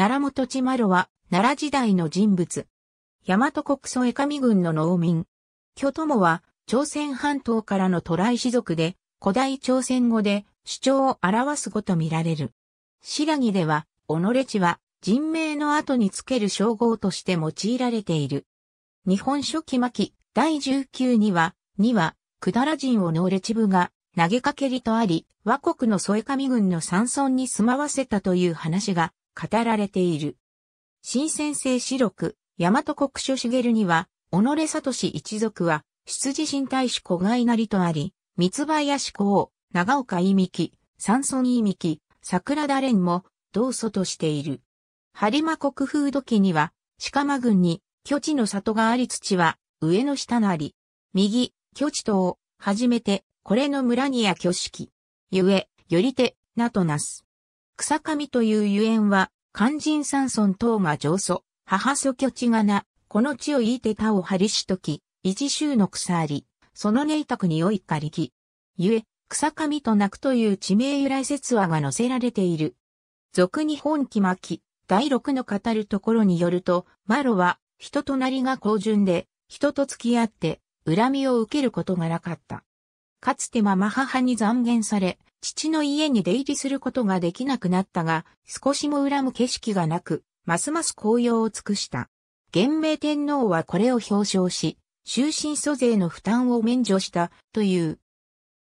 奈良本千丸は、奈良時代の人物。大和国添江上郡の農民。巨友は、朝鮮半島からの渡来士族で、古代朝鮮語で主張を表すこと見られる。白木では、己地は人名の後につける称号として用いられている。日本書紀巻第19には、には、くだら人を能列部が投げかけりとあり、和国の添上郡の山村に住まわせたという話が語られている。新先生四六、大和国書茂には、己里氏一族は、出自新大使古外なりとあり、三林公、長岡伊美き、山村伊美き、桜田蓮も、同祖としている。播磨国風土記には、鹿間郡に、巨地の里があり土は、上の下なり。右、巨地とを、はじめて、これの村にや挙式。ゆえ、より手、なとなす。草上というゆえんは、肝心山村等が上祖、母祖居地がな、この地を言いて他を張りしとき、一州の草あり、その寧卓においかりき。ゆえ、草上と泣くという地名由来説話が載せられている。俗に本気巻、き、第六の語るところによると、マロは、人となりが高順で、人と付き合って、恨みを受けることがなかった。かつてまま母に残言され、父の家に出入りすることができなくなったが、少しも恨む景色がなく、ますます紅葉を尽くした。元明天皇はこれを表彰し、終身租税の負担を免除した、という。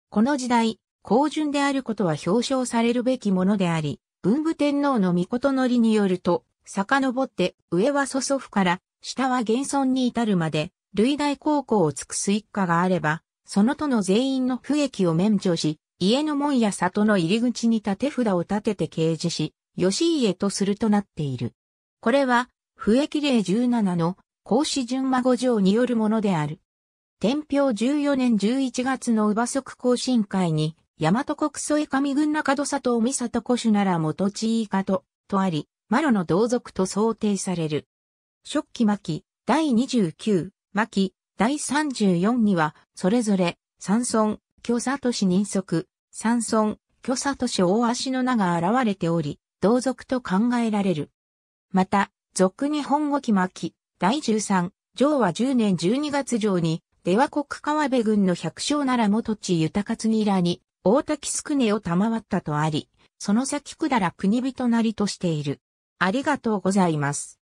この時代、皇順であることは表彰されるべきものであり、文武天皇の御事のりによると、遡って上は祖祖父から、下は現存に至るまで、類大高校を尽くす一家があれば、その都の全員の不益を免除し、家の門や里の入り口に立て札を立てて掲示し、吉家とするとなっている。これは、笛記例17の孔子順孫城によるものである。天平14年11月の馬足更新会に、大和国添江上軍中戸里美里古主なら元地位かと、とあり、マロの同族と想定される。初期巻、第29、巻、第34には、それぞれ、三村、京里氏人足、山村、巨佐都市大足の名が現れており、同族と考えられる。また、俗日本語期末第十三、上和十年十二月上に、出羽国川辺軍の百姓なら元地豊津にらに、大滝宿根を賜ったとあり、その先くだら国人なりとしている。ありがとうございます。